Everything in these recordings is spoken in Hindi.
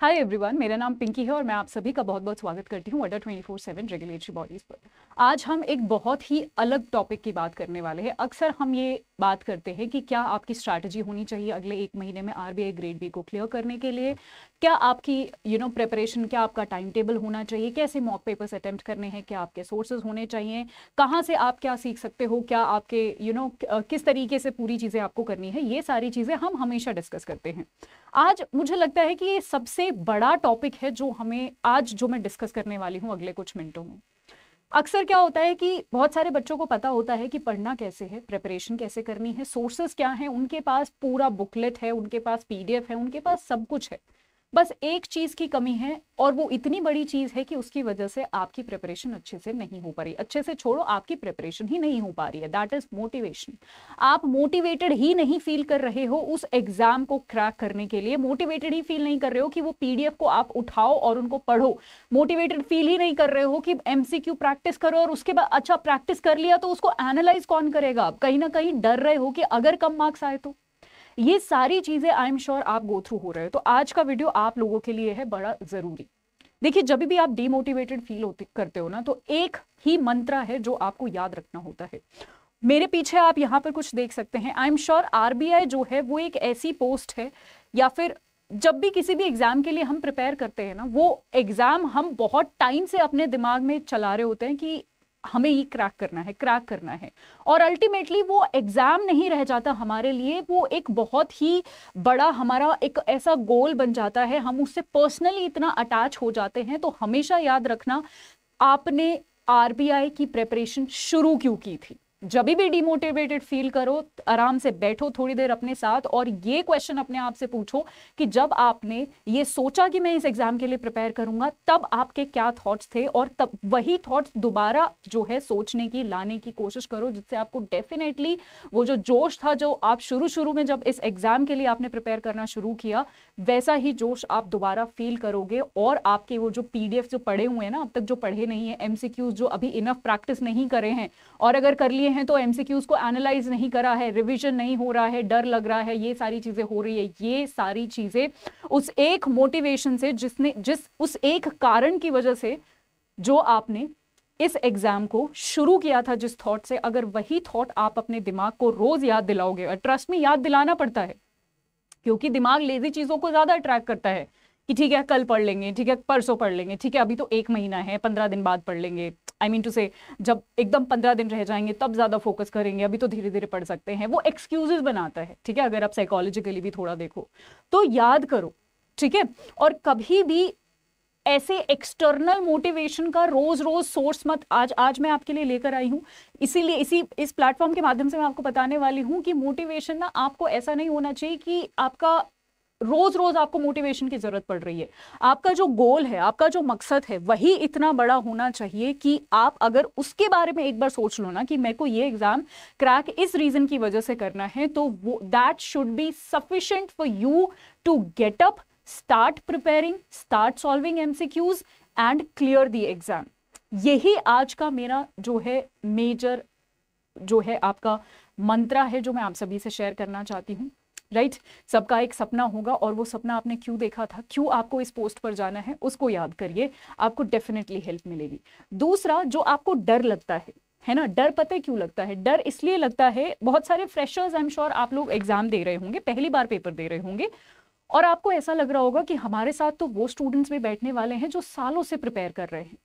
हाय एवरीवन मेरा नाम पिंकी है और मैं आप सभी का बहुत बहुत स्वागत करती हूँ under twenty four seven regulatory bodies पर आज हम एक बहुत ही अलग टॉपिक की बात करने वाले हैं अक्सर हम ये बात करते हैं कि क्या आपकी स्ट्रैटेजी होनी चाहिए अगले एक महीने में आरबीआई ग्रेड बी को क्लियर करने के लिए क्या आपकी यू नो प्रेपरेशन क्या आपका टाइम टेबल होना चाहिए कैसे मॉक पेपर्स अटैम्प्ट करने हैं क्या आपके सोर्सेज होने चाहिए कहाँ से आप क्या सीख सकते हो क्या आपके यू you नो know, किस तरीके से पूरी चीज़ें आपको करनी है ये सारी चीज़ें हम हमेशा डिस्कस करते हैं आज मुझे लगता है कि ये सबसे बड़ा टॉपिक है जो हमें आज जो मैं डिस्कस करने वाली हूँ अगले कुछ मिनटों में अक्सर क्या होता है कि बहुत सारे बच्चों को पता होता है कि पढ़ना कैसे है प्रिपरेशन कैसे करनी है सोर्सेस क्या हैं उनके पास पूरा बुकलेट है उनके पास पीडीएफ है उनके पास सब कुछ है बस एक चीज़ की कमी है और वो इतनी बड़ी चीज़ है कि उसकी वजह से आपकी प्रिपरेशन अच्छे से नहीं हो पा रही अच्छे से छोड़ो आपकी प्रिपरेशन ही नहीं हो पा रही है दैट इज़ मोटिवेशन आप मोटिवेटेड ही नहीं फील कर रहे हो उस एग्ज़ाम को क्रैक करने के लिए मोटिवेटेड ही फील नहीं कर रहे हो कि वो पीडीएफ को आप उठाओ और उनको पढ़ो मोटिवेटेड फील ही नहीं कर रहे हो कि एमसीक्यू प्रैक्टिस करो और उसके बाद अच्छा प्रैक्टिस कर लिया तो उसको एनालाइज कौन करेगा आप कहीं ना कहीं डर रहे हो कि अगर कम मार्क्स आए तो ये सारी चीज़ें आई एम श्योर आप गो थ्रू हो रहे हो तो आज का वीडियो आप लोगों के लिए है बड़ा ज़रूरी देखिए जब भी आप डिमोटिवेटेड फील होते करते हो ना तो एक ही मंत्र है जो आपको याद रखना होता है मेरे पीछे आप यहाँ पर कुछ देख सकते हैं आई एम श्योर आरबीआई जो है वो एक ऐसी पोस्ट है या फिर जब भी किसी भी एग्ज़ाम के लिए हम प्रिपेयर करते हैं ना वो एग्ज़ाम हम बहुत टाइम से अपने दिमाग में चला रहे होते हैं कि हमें ये क्रैक करना है क्रैक करना है और अल्टीमेटली वो एग्ज़ाम नहीं रह जाता हमारे लिए वो एक बहुत ही बड़ा हमारा एक ऐसा गोल बन जाता है हम उससे पर्सनली इतना अटैच हो जाते हैं तो हमेशा याद रखना आपने आरबीआई की प्रेपरेशन शुरू क्यों की थी जब भी डिमोटिवेटेड फील करो आराम से बैठो थोड़ी देर अपने साथ और ये क्वेश्चन अपने आप से पूछो कि जब आपने ये सोचा कि मैं इस एग्जाम के लिए प्रिपेयर करूंगा तब आपके क्या थॉट्स थे और तब वही थॉट्स दोबारा जो है सोचने की लाने की कोशिश करो जिससे आपको डेफिनेटली वो जो जोश था जो आप शुरू शुरू में जब इस एग्जाम के लिए आपने प्रिपेयर करना शुरू किया वैसा ही जोश आप दोबारा फील करोगे और आपके वो जो पीडीएफ जो पढ़े हुए हैं ना अब तक जो पढ़े नहीं है एमसीक्यू जो अभी इनफ प्रैक्टिस नहीं करे हैं और अगर कर लिए लिए हैं तो एमसीक्यूज को एनालाइज नहीं करा है रिवीजन नहीं हो रहा है डर लग रहा है ये सारी चीज़ें हो रही है ये सारी चीज़ें उस एक मोटिवेशन से जिसने जिस उस एक कारण की वजह से जो आपने इस एग्ज़ाम को शुरू किया था जिस थॉट से अगर वही थॉट आप अपने दिमाग को रोज़ याद दिलाओगे और ट्रस्ट में याद दिलाना पड़ता है क्योंकि दिमाग लेजी चीज़ों को ज़्यादा अट्रैक्ट करता है कि ठीक है कल पढ़ लेंगे ठीक है परसों पढ़ लेंगे ठीक है अभी तो एक महीना है पंद्रह दिन बाद पढ़ लेंगे आई मीन टू से जब एकदम पंद्रह दिन रह जाएंगे तब ज़्यादा फोकस करेंगे अभी तो धीरे धीरे पढ़ सकते हैं वो एक्सक्यूजेज बनाता है ठीक है अगर आप साइकोलॉजिकली भी थोड़ा देखो तो याद करो ठीक है और कभी भी ऐसे एक्सटर्नल मोटिवेशन का रोज रोज सोर्स मत आज आज मैं आपके लिए लेकर आई हूँ इसीलिए इसी इस प्लेटफॉर्म के माध्यम से मैं आपको बताने वाली हूँ कि मोटिवेशन ना आपको ऐसा नहीं होना चाहिए कि आपका रोज रोज आपको मोटिवेशन की जरूरत पड़ रही है आपका जो गोल है आपका जो मकसद है वही इतना बड़ा होना चाहिए कि आप अगर उसके बारे में एक बार सोच लो ना कि मेरे को ये एग्जाम क्रैक इस रीजन की वजह से करना है तो वो that should be sufficient for you to get up start preparing start solving MCQs and clear the exam यही आज का मेरा जो है मेजर जो है आपका मंत्रा है जो मैं आप सभी से शेयर करना चाहती हूँ राइट right? सबका एक सपना होगा और वो सपना आपने क्यों देखा था क्यों आपको इस पोस्ट पर जाना है उसको याद करिए आपको डेफिनेटली हेल्प मिलेगी दूसरा जो आपको डर लगता है है ना डर पता क्यों लगता है डर इसलिए लगता है बहुत सारे फ्रेशर्स आई एम श्योर आप लोग एग्जाम दे रहे होंगे पहली बार पेपर दे रहे होंगे और आपको ऐसा लग रहा होगा कि हमारे साथ तो वो स्टूडेंट्स भी बैठने वाले हैं जो सालों से प्रिपेयर कर रहे हैं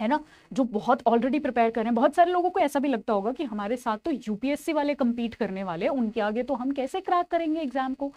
है ना जो बहुत ऑलरेडी प्रिपेयर कर रहे हैं बहुत सारे लोगों को ऐसा भी लगता होगा कि हमारे साथ तो यूपीएससी वाले कम्पीट करने वाले हैं उनके आगे तो हम कैसे क्रैक करेंगे एग्जाम को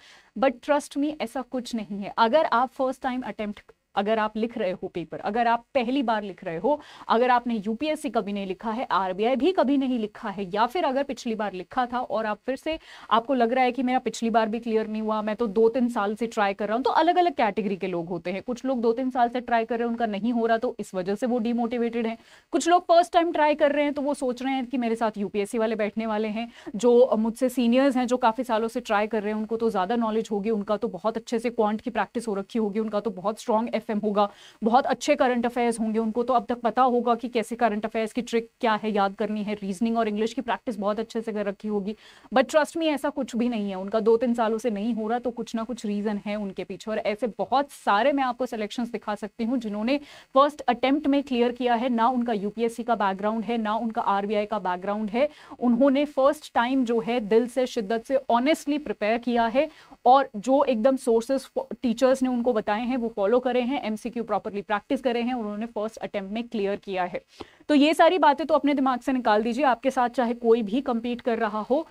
बट ट्रस्ट मी ऐसा कुछ नहीं है अगर आप फर्स्ट टाइम अटेम्प्ट अगर आप लिख रहे हो पेपर अगर आप पहली बार लिख रहे हो अगर आपने यूपीएससी कभी नहीं लिखा है आरबीआई भी कभी नहीं लिखा है या फिर अगर पिछली बार लिखा था और आप फिर से आपको लग रहा है कि मेरा पिछली बार भी क्लियर नहीं हुआ मैं तो दो तीन साल से ट्राई कर रहा हूँ तो अलग अलग कैटेगरी के लोग होते हैं कुछ लोग दो तीन साल से ट्राई कर रहे हैं उनका नहीं हो रहा तो इस वजह से वो डिमोटिवेटेड है कुछ लोग फर्स्ट टाइम ट्राई कर रहे हैं तो वो सोच रहे हैं कि मेरे साथ यूपीएससी वाले बैठने वाले हैं जो मुझसे सीनियर्स हैं जो काफ़ी सालों से ट्राई कर रहे हैं उनको तो ज़्यादा नॉलेज होगी उनका तो बहुत अच्छे से क्वांट की प्रैक्टिस हो रखी होगी उनका तो बहुत स्ट्रॉन्ग एफ होगा बहुत अच्छे करंट अफेयर्स होंगे उनको तो अब तक पता होगा कि कैसे करंट अफेयर्स की ट्रिक क्या है याद करनी है रीजनिंग और इंग्लिश की प्रैक्टिस बहुत अच्छे से कर रखी होगी बट ट्रस्ट में ऐसा कुछ भी नहीं है उनका दो तीन सालों से नहीं हो रहा तो कुछ ना कुछ रीज़न है उनके पीछे और ऐसे बहुत सारे मैं आपको सिलेक्शन दिखा सकती हूँ जिन्होंने फर्स्ट अटेम्प्ट में क्लियर किया है ना उनका यूपीएससी का बैकग्राउंड है ना उनका आरबीआई का बैकग्राउंड है उन्होंने फर्स्ट टाइम जो है दिल से शिद्दत से ऑनेस्टली प्रिपेयर किया है और जो एकदम सोर्सेस टीचर्स ने उनको बताए हैं वो फॉलो करे हैं हैं एमसीक्यू प्रॉपरली प्रैक्टिस करे हैं उन्होंने फर्स्ट अटेम्प्ट में क्लियर किया है तो ये सारी बातें तो अपने दिमाग से निकाल दीजिए आपके साथ चाहे कोई भी कम्पीट कर रहा हो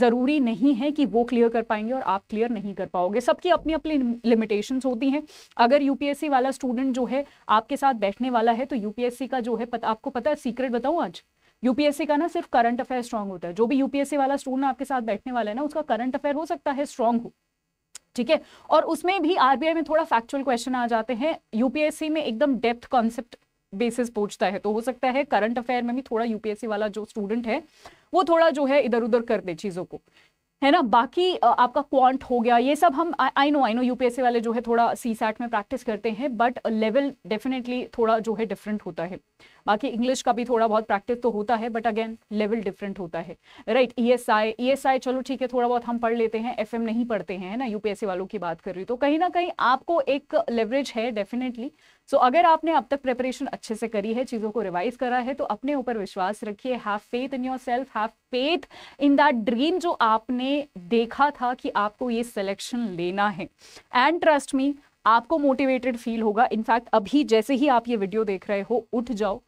ज़रूरी नहीं है कि वो क्लियर कर पाएंगे और आप क्लियर नहीं कर पाओगे सबकी अपनी अपनी लिमिटेशंस होती हैं अगर यूपीएससी वाला स्टूडेंट जो है आपके साथ बैठने वाला है तो यूपीएससी का जो है पत, आपको पता है सीक्रेट बताऊं आज यूपीएससी का ना सिर्फ करंट अफेयर स्ट्रांग होता है जो भी यूपीएससी वाला स्टूडेंट आपके साथ बैठने वाला है ना उसका करंट अफेयर हो सकता है स्ट्रांग हो ठीक है और उसमें भी आरबीआई में थोड़ा फैक्चुअल क्वेश्चन आ जाते हैं यूपीएससी में एकदम डेप्थ कॉन्सेप्ट बेसिस पूछता है तो हो सकता है करंट अफेयर में भी थोड़ा यूपीएससी वाला जो स्टूडेंट है वो थोड़ा जो है इधर उधर कर दे चीज़ों को है ना बाकी आपका क्वांट हो गया ये सब हम I know I know UPSC वाले जो है थोड़ा सी सैट में प्रैक्टिस करते हैं बट लेवल डेफिनेटली थोड़ा जो है डिफरेंट होता है बाकी इंग्लिश का भी थोड़ा बहुत प्रैक्टिस तो होता है बट अगेन लेवल डिफरेंट होता है right E S I E S I चलो ठीक है थोड़ा बहुत हम पढ़ लेते हैं एफ एम नहीं पढ़ते हैं ना यूपीएससी वालों की बात कर रही तो कहीं ना कहीं आपको एक लेवरेज है डेफिनेटली सो so, अगर आपने अब तक प्रेपरेशन अच्छे से करी है चीज़ों को रिवाइज करा है तो अपने ऊपर विश्वास रखिए have faith in yourself have faith in that dream जो आपने देखा था कि आपको ये सिलेक्शन लेना है एंड ट्रस्ट मी आपको मोटिवेटेड फील होगा इनफैक्ट अभी जैसे ही आप ये वीडियो देख रहे हो उठ जाओ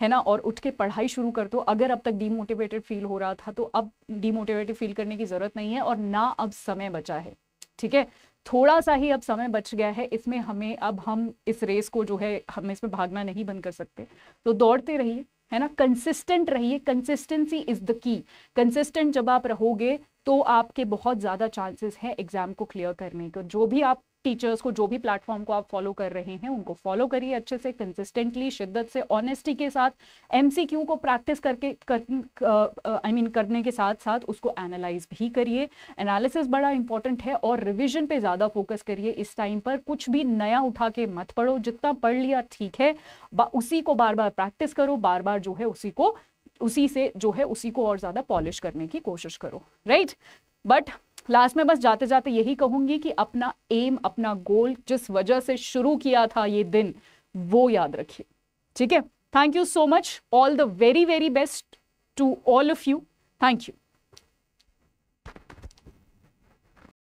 है ना और उठ के पढ़ाई शुरू कर दो अगर अब तक डीमोटिवेटेड फील हो रहा था तो अब डीमोटिवेटेड फील करने की ज़रूरत नहीं है और ना अब समय बचा है ठीक है थोड़ा सा ही अब समय बच गया है इसमें हमें अब हम इस रेस को जो है हम इसमें भागना नहीं बंद कर सकते तो दौड़ते रहिए है ना कंसिस्टेंट रहिए consistency is the key consistent जब आप रहोगे तो आपके बहुत ज़्यादा चांसेस हैं एग्जाम को क्लियर करने के जो भी आप टीचर्स को जो भी प्लेटफॉर्म को आप फॉलो कर रहे हैं उनको फॉलो करिए अच्छे से कंसिस्टेंटली शिद्दत से ऑनेस्टी के साथ एमसीक्यू को प्रैक्टिस करके कर आई I मीन mean, करने के साथ साथ उसको एनालाइज भी करिए एनालिसिस बड़ा इंपॉर्टेंट है और रिविजन पे ज़्यादा फोकस करिए इस टाइम पर कुछ भी नया उठा के मत पढ़ो जितना पढ़ लिया ठीक है उसी को बार बार प्रैक्टिस करो बार बार जो है उसी को उसी से जो है उसी को और ज़्यादा पॉलिश करने की कोशिश करो राइट right? बट लास्ट में बस जाते जाते यही कहूंगी कि अपना एम अपना गोल जिस वजह से शुरू किया था ये दिन वो याद रखिए ठीक है thank you so much all the very very best to all of you thank you